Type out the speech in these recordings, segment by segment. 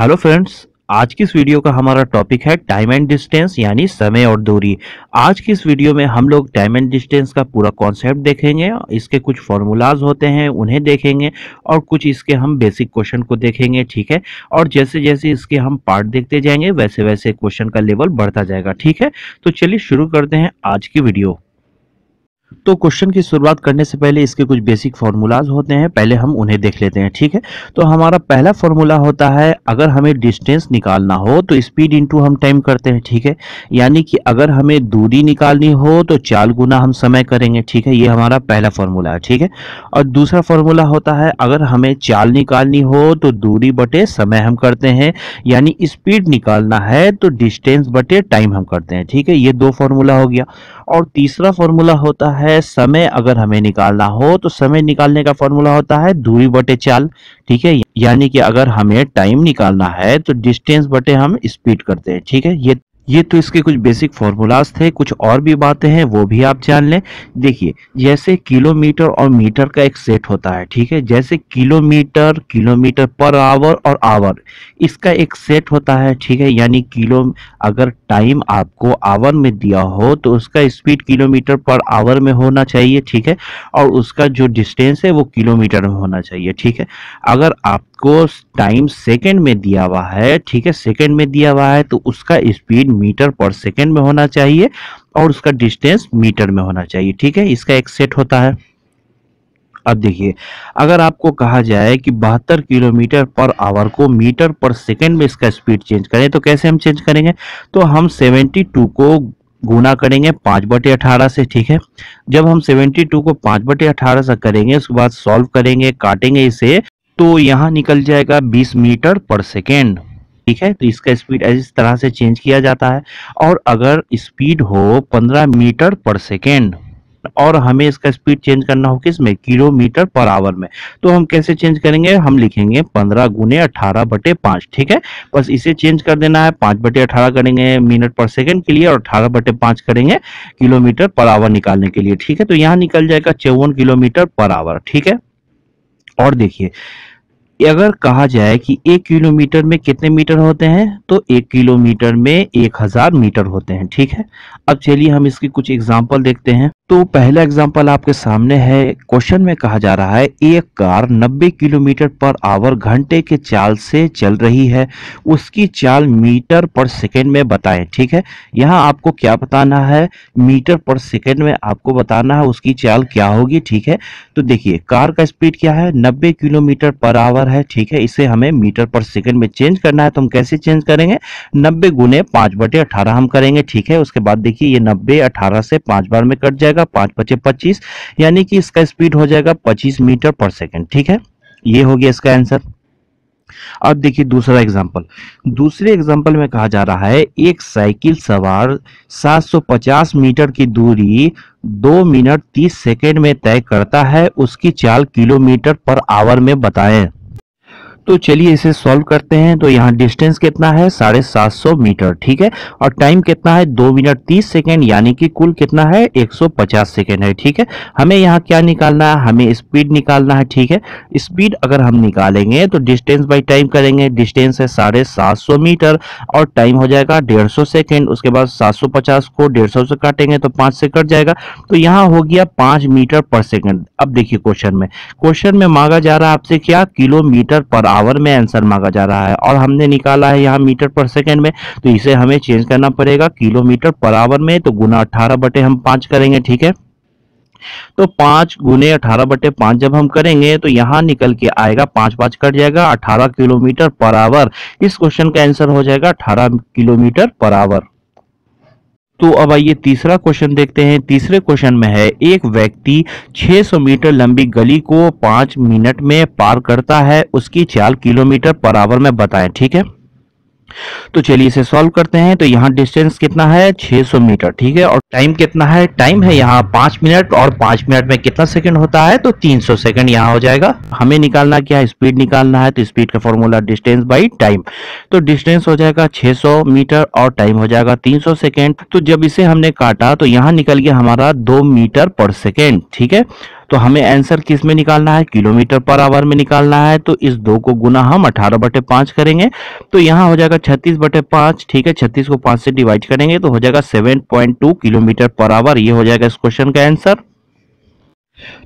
hello friends आज की इस वीडियो का हमारा टॉपिक है टाइम एंड डिस्टेंस यानी समय और दूरी आज की इस वीडियो में हम लोग टाइम एंड डिस्टेंस का पूरा कॉन्सेप्ट देखेंगे इसके कुछ फॉर्मूलाज होते हैं उन्हें देखेंगे और कुछ इसके हम बेसिक क्वेश्चन को देखेंगे ठीक है और जैसे जैसे इसके हम पार्ट देखते जाएंगे वैसे वैसे क्वेश्चन का लेवल बढ़ता जाएगा ठीक है तो चलिए शुरू करते हैं आज की वीडियो तो क्वेश्चन की शुरुआत करने से पहले इसके कुछ बेसिक फार्मूलाज होते हैं पहले हम उन्हें देख लेते हैं ठीक है तो हमारा पहला फार्मूला होता है अगर हमें डिस्टेंस निकालना हो तो स्पीड इंटू हम टाइम करते हैं ठीक है यानी कि अगर हमें दूरी निकालनी हो तो चाल गुना हम समय करेंगे ठीक है ये हमारा पहला फार्मूला है ठीक है और दूसरा फार्मूला होता है अगर हमें चाल निकालनी हो तो दूरी बटे समय हम करते हैं यानी स्पीड निकालना है तो डिस्टेंस बटे टाइम हम करते हैं ठीक है ये दो फार्मूला हो गया और तीसरा फार्मूला होता है है समय अगर हमें निकालना हो तो समय निकालने का फॉर्मूला होता है दूरी बटे चाल ठीक है यानी कि अगर हमें टाइम निकालना है तो डिस्टेंस बटे हम स्पीड करते हैं ठीक है ये ये तो इसके कुछ बेसिक फॉर्मूलाज थे कुछ और भी बातें हैं वो भी आप जान लें देखिए जैसे किलोमीटर और मीटर का एक सेट होता है ठीक है जैसे किलोमीटर किलोमीटर पर आवर और आवर इसका एक सेट होता है ठीक है यानी किलो अगर टाइम आपको आवर में दिया हो तो उसका स्पीड किलोमीटर पर आवर में होना चाहिए ठीक है और उसका जो डिस्टेंस है वो किलोमीटर में होना चाहिए ठीक है अगर आपको टाइम सेकेंड में दिया हुआ है ठीक है सेकेंड में दिया हुआ है तो उसका स्पीड मीटर पर सेकेंड में होना चाहिए और उसका डिस्टेंस मीटर में होना चाहिए ठीक है इसका एक सेट होता है अब देखिए अगर आपको कहा जाए कि बहत्तर किलोमीटर पर आवर को मीटर पर सेकेंड में इसका स्पीड चेंज करें तो कैसे हम चेंज करेंगे तो हम 72 को गुना करेंगे पाँच बटे अठारह से ठीक है जब हम 72 को पाँच बटे अठारह से करेंगे उसके बाद सॉल्व करेंगे काटेंगे इसे तो यहाँ निकल जाएगा 20 मीटर पर सेकेंड ठीक है तो इसका स्पीड इस तरह से चेंज किया जाता है और अगर स्पीड हो 15 मीटर पर सेकेंड और हमें इसका स्पीड चेंज करना हो किस में किलोमीटर पर आवर में तो हम कैसे चेंज करेंगे हम लिखेंगे पंद्रह गुने अठारह बटे पांच ठीक है बस इसे चेंज कर देना है पांच बटे अठारह करेंगे मिनट पर सेकंड के लिए और अठारह बटे पांच करेंगे किलोमीटर पर आवर निकालने के लिए ठीक है तो यहाँ निकल जाएगा चौवन किलोमीटर पर आवर ठीक है और देखिए अगर कहा जाए कि एक किलोमीटर में कितने मीटर होते हैं तो एक किलोमीटर में एक हजार मीटर होते हैं ठीक है अब चलिए हम इसकी कुछ एग्जाम्पल देखते हैं तो पहला एग्जाम्पल आपके सामने है क्वेश्चन में कहा जा रहा है एक कार 90 किलोमीटर पर आवर घंटे के चाल से चल रही है उसकी चाल मीटर पर सेकेंड में बताएं ठीक है यहाँ आपको क्या बताना है मीटर पर सेकेंड में आपको बताना है उसकी चाल क्या होगी ठीक है तो देखिए कार का स्पीड क्या है 90 किलोमीटर पर आवर है ठीक है इसे हमें मीटर पर सेकेंड में चेंज करना है तो हम कैसे चेंज करेंगे नब्बे गुने पांच बटे अठारह हम करेंगे ठीक है उसके बाद देखिए देखिए ये नब्बे अठारह से पांच बार में कट जाएगा पांच पचे पच्चीस यानी कि इसका स्पीड हो जाएगा पच्चीस मीटर पर सेकेंड ठीक है ये हो गया इसका आंसर अब देखिए दूसरा एग्जाम्पल दूसरे एग्जाम्पल में कहा जा रहा है एक साइकिल सवार 750 मीटर की दूरी 2 मिनट 30 सेकेंड में तय करता है उसकी चाल किलोमीटर पर आवर में बताएं तो चलिए इसे सॉल्व करते हैं तो यहाँ डिस्टेंस कितना है साढ़े सात सौ मीटर ठीक है और टाइम कितना है दो मिनट तीस सेकेंड यानी कि कुल कितना है एक सौ पचास सेकेंड है ठीक है हमें यहाँ क्या निकालना है हमें स्पीड निकालना है ठीक है स्पीड अगर हम निकालेंगे तो डिस्टेंस बाई टाइम करेंगे डिस्टेंस है साढ़े सात सौ मीटर और टाइम हो जाएगा डेढ़ सौ सेकेंड उसके बाद सात सौ पचास को डेढ़ सौ से काटेंगे तो पाँच से कट जाएगा तो यहाँ हो गया पाँच मीटर पर सेकेंड अब देखिए क्वेश्चन में क्वेश्चन में मांगा जा रहा है आपसे क्या किलोमीटर पर आवर में आंसर मांगा जा रहा है और हमने निकाला है यहाँ मीटर पर सेकेंड में तो इसे हमें चेंज करना पड़ेगा किलोमीटर पर आवर में तो गुना अठारह बटे हम पाँच करेंगे ठीक है तो पांच गुने अठारह बटे पांच जब हम करेंगे तो यहां निकल के आएगा पांच पांच कट जाएगा अठारह किलोमीटर पर आवर इस क्वेश्चन का आंसर हो जाएगा अठारह किलोमीटर पर आवर तो अब आइए तीसरा क्वेश्चन देखते हैं तीसरे क्वेश्चन में है एक व्यक्ति 600 मीटर लंबी गली को पांच मिनट में पार करता है उसकी चाल किलोमीटर पर आवर में बताएं ठीक है तो चलिए इसे सॉल्व करते हैं तो यहाँ डिस्टेंस कितना है 600 मीटर ठीक है और टाइम कितना है टाइम है यहाँ पांच मिनट और पांच मिनट में कितना सेकंड होता है तो 300 सेकंड यहाँ हो जाएगा हमें निकालना क्या है स्पीड निकालना है तो स्पीड का फॉर्मूला डिस्टेंस बाई टाइम तो डिस्टेंस हो जाएगा 600 मीटर और टाइम हो जाएगा तीन सौ तो जब इसे हमने काटा तो यहाँ निकल गया हमारा दो मीटर पर सेकेंड ठीक है तो हमें आंसर किस में निकालना है किलोमीटर पर आवर में निकालना है तो इस दो को गुना हम अठारह बटे पाँच करेंगे तो यहाँ हो जाएगा छत्तीस बटे पाँच ठीक है छत्तीस को पांच से डिवाइड करेंगे तो हो जाएगा seven point two kilometre per hour ये हो जाएगा इस क्वेश्चन का आंसर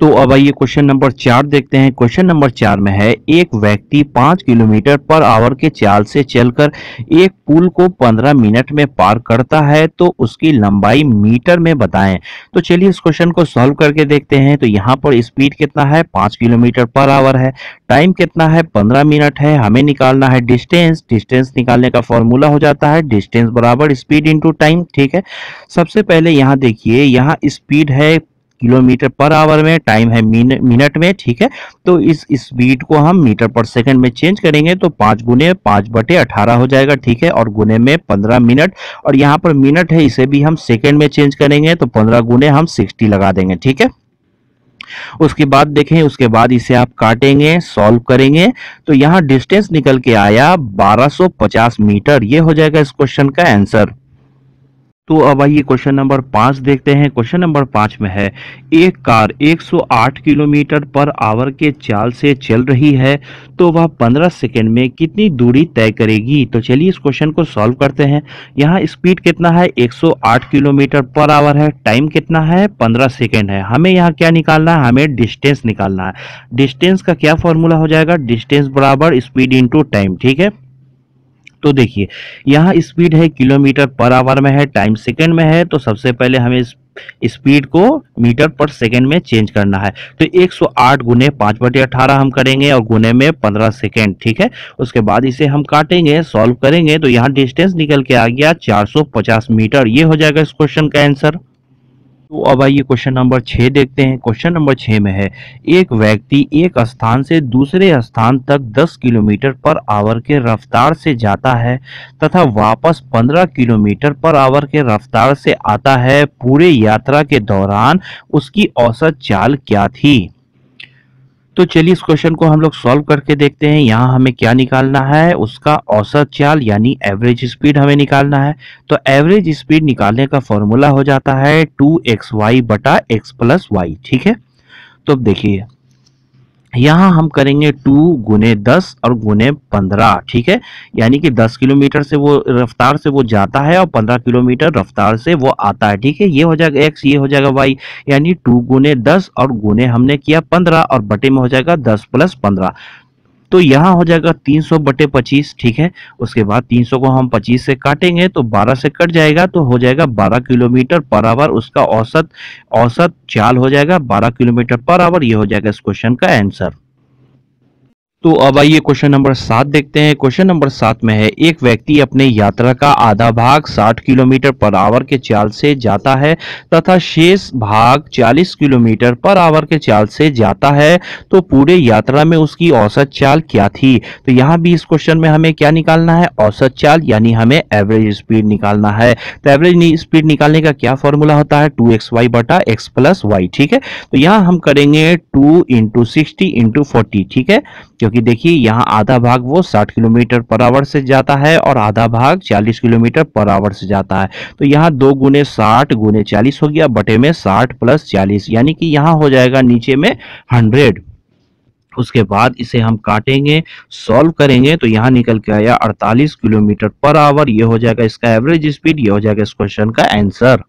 तो अब आइए क्वेश्चन नंबर चार देखते हैं क्वेश्चन नंबर चार में है एक व्यक्ति पांच किलोमीटर पर आवर के चाल से चलकर एक पुल को पंद्रह मिनट में पार करता है तो उसकी लंबाई मीटर में बताएं तो चलिए इस क्वेश्चन को सॉल्व करके देखते हैं तो यहाँ पर स्पीड कितना है पांच किलोमीटर पर आवर है टाइम कितना है पंद्रह मिनट है हमें निकालना है डिस्टेंस डिस्टेंस निकालने का फॉर्मूला हो जाता है डिस्टेंस बराबर स्पीड इंटू टाइम ठीक है सबसे पहले यहाँ देखिए यहाँ स्पीड है किलोमीटर पर आवर में टाइम है मिन, मिनट में ठीक है तो इस स्पीड को हम मीटर पर सेकंड में चेंज करेंगे तो पांच गुने पांच बटे अठारह हो जाएगा ठीक है और गुने में पंद्रह मिनट और यहाँ पर मिनट है इसे भी हम सेकेंड में चेंज करेंगे तो पंद्रह गुने हम सिक्सटी लगा देंगे ठीक है उसके बाद देखें उसके बाद इसे आप काटेंगे सॉल्व करेंगे तो यहाँ डिस्टेंस निकल के आया 1250 मीटर ये हो जाएगा इस क्वेश्चन का आंसर तो अब आइए क्वेश्चन नंबर पांच देखते हैं क्वेश्चन नंबर पांच में है एक कार 108 किलोमीटर पर आवर के चाल से चल रही है तो वह 15 सेकंड में कितनी दूरी तय करेगी तो चलिए इस क्वेश्चन को सॉल्व करते हैं यहाँ स्पीड कितना है 108 किलोमीटर पर आवर है टाइम कितना है 15 सेकेंड है हमें यहाँ क्या निकालना है हमें डिस्टेंस निकालना है डिस्टेंस का क्या फॉर्मूला हो जाएगा डिस्टेंस बराबर स्पीड इंटू टाइम ठीक है तो देखिए यहाँ स्पीड है किलोमीटर पर आवर में है टाइम सेकेंड में है तो सबसे पहले हमें स्पीड को मीटर पर सेकेंड में चेंज करना है तो 108 सौ आठ गुने पाँच बटे अठारह हम करेंगे और गुने में 15 सेकेंड ठीक है उसके बाद इसे हम काटेंगे सॉल्व करेंगे तो यहाँ डिस्टेंस निकल के आ गया 450 मीटर ये हो जाएगा इस क्वेश्चन का आंसर तो अब आइए क्वेश्चन नंबर छह देखते हैं क्वेश्चन नंबर छः में है एक व्यक्ति एक स्थान से दूसरे स्थान तक 10 किलोमीटर पर आवर के रफ्तार से जाता है तथा वापस 15 किलोमीटर पर आवर के रफ्तार से आता है पूरे यात्रा के दौरान उसकी औसत चाल क्या थी तो चलिए इस क्वेश्चन को हम लोग सॉल्व करके देखते हैं यहाँ हमें क्या निकालना है उसका औसत चाल यानी एवरेज स्पीड हमें निकालना है तो एवरेज स्पीड निकालने का फॉर्मूला हो जाता है टू एक्स वाई बटा एक्स प्लस वाई ठीक है तो अब देखिए यहाँ हम करेंगे टू गुने दस और गुने पंद्रह ठीक है यानी कि दस किलोमीटर से वो रफ्तार से वो जाता है और पंद्रह किलोमीटर रफ्तार से वो आता है ठीक है ये हो जाएगा एक्स ये हो जाएगा वाई यानी टू गुने दस और गुने हमने किया पंद्रह और बटे में हो जाएगा दस प्लस पंद्रह तो यहाँ हो जाएगा 300 बटे पच्चीस ठीक है उसके बाद 300 को हम 25 से काटेंगे तो 12 से कट जाएगा तो हो जाएगा 12 किलोमीटर पर आवर उसका औसत औसत चाल हो जाएगा 12 किलोमीटर पर आवर ये हो जाएगा इस क्वेश्चन का आंसर तो अब आइए क्वेश्चन नंबर सात देखते हैं क्वेश्चन नंबर सात में है एक व्यक्ति अपने यात्रा का आधा भाग 60 किलोमीटर पर आवर के चाल से जाता है तथा शेष भाग 40 किलोमीटर पर आवर के चाल से जाता है तो पूरे यात्रा में उसकी औसत चाल क्या थी तो यहाँ भी इस क्वेश्चन में हमें क्या निकालना है औसत चाल यानी हमें एवरेज स्पीड निकालना है तो एवरेज स्पीड निकालने का क्या फॉर्मूला होता है टू एक्स वाई बटा एक्स प्लस वाई ठीक है तो यहाँ हम करेंगे two into sixty into forty ठीक है क्योंकि देखिए यहाँ आधा भाग वो 60 किलोमीटर पर आवर से जाता है और आधा भाग 40 किलोमीटर पर आवर से जाता है तो यहाँ दो गुने साठ गुने चालीस हो गया बटे में साठ प्लस चालीस यानी कि यहाँ हो जाएगा नीचे में हंड्रेड उसके बाद इसे हम काटेंगे सॉल्व करेंगे तो यहाँ निकल के आया 48 किलोमीटर पर आवर ये हो जाएगा इसका एवरेज स्पीड ये हो जाएगा इस क्वेश्चन का आंसर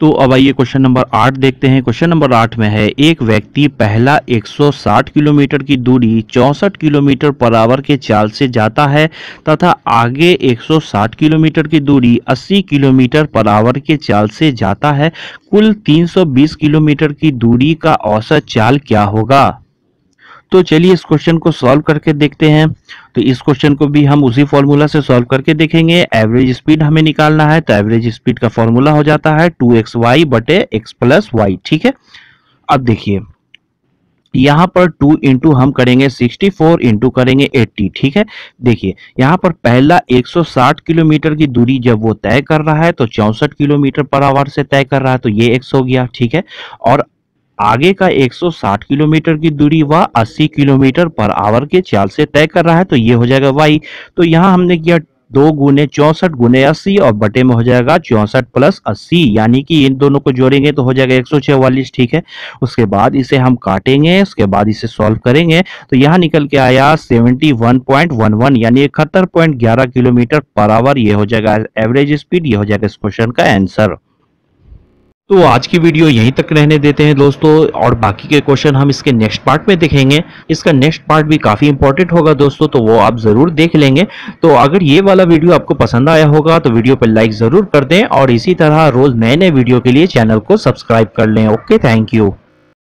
तो अब आइए क्वेश्चन नंबर आठ देखते हैं क्वेश्चन नंबर आठ में है एक व्यक्ति पहला 160 किलोमीटर की दूरी चौसठ किलोमीटर पर आवर के चाल से जाता है तथा आगे 160 किलोमीटर की दूरी 80 किलोमीटर पर आवर के चाल से जाता है कुल 320 किलोमीटर की दूरी का औसत चाल क्या होगा तो चलिए इस क्वेश्चन को सॉल्व करके देखते हैं तो इस क्वेश्चन को भी हम उसी फॉर्मूला से सॉल्व करके देखेंगे एवरेज स्पीड हमें निकालना है तो एवरेज स्पीड का फॉर्मूला हो जाता है टू एक्स वाई बटे एक्स प्लस वाई ठीक है अब देखिए यहाँ पर टू इंटू हम करेंगे सिक्सटी फोर इंटू करेंगे एट्टी ठीक है देखिए यहाँ पर पहला एक सौ साठ किलोमीटर की दूरी जब वो तय कर रहा है तो चौंसठ किलोमीटर पर आवर से तय कर रहा है तो ये एक्स हो गया ठीक है और आगे का 160 किलोमीटर की दूरी वह 80 किलोमीटर पर आवर के चाल से तय कर रहा है तो ये हो जाएगा वाई तो यहाँ हमने किया दो गुने चौसठ गुने अस्सी और बटे में हो जाएगा चौसठ प्लस अस्सी यानी कि इन दोनों को जोड़ेंगे तो हो जाएगा एक सौ चौवालीस ठीक है उसके बाद इसे हम काटेंगे उसके बाद इसे सॉल्व करेंगे तो यहाँ निकल के आया seventy one point one one यानी इकहत्तर पॉइंट ग्यारह किलोमीटर पर आवर ये हो जाएगा एवरेज स्पीड ये हो जाएगा इस क्वेश्चन का आंसर तो आज की वीडियो यहीं तक रहने देते हैं दोस्तों और बाकी के क्वेश्चन हम इसके नेक्स्ट पार्ट में देखेंगे इसका नेक्स्ट पार्ट भी काफ़ी इंपॉर्टेंट होगा दोस्तों तो वो आप ज़रूर देख लेंगे तो अगर ये वाला वीडियो आपको पसंद आया होगा तो वीडियो पर लाइक ज़रूर कर दें और इसी तरह रोज़ नए नए वीडियो के लिए चैनल को सब्सक्राइब कर लें ओके थैंक यू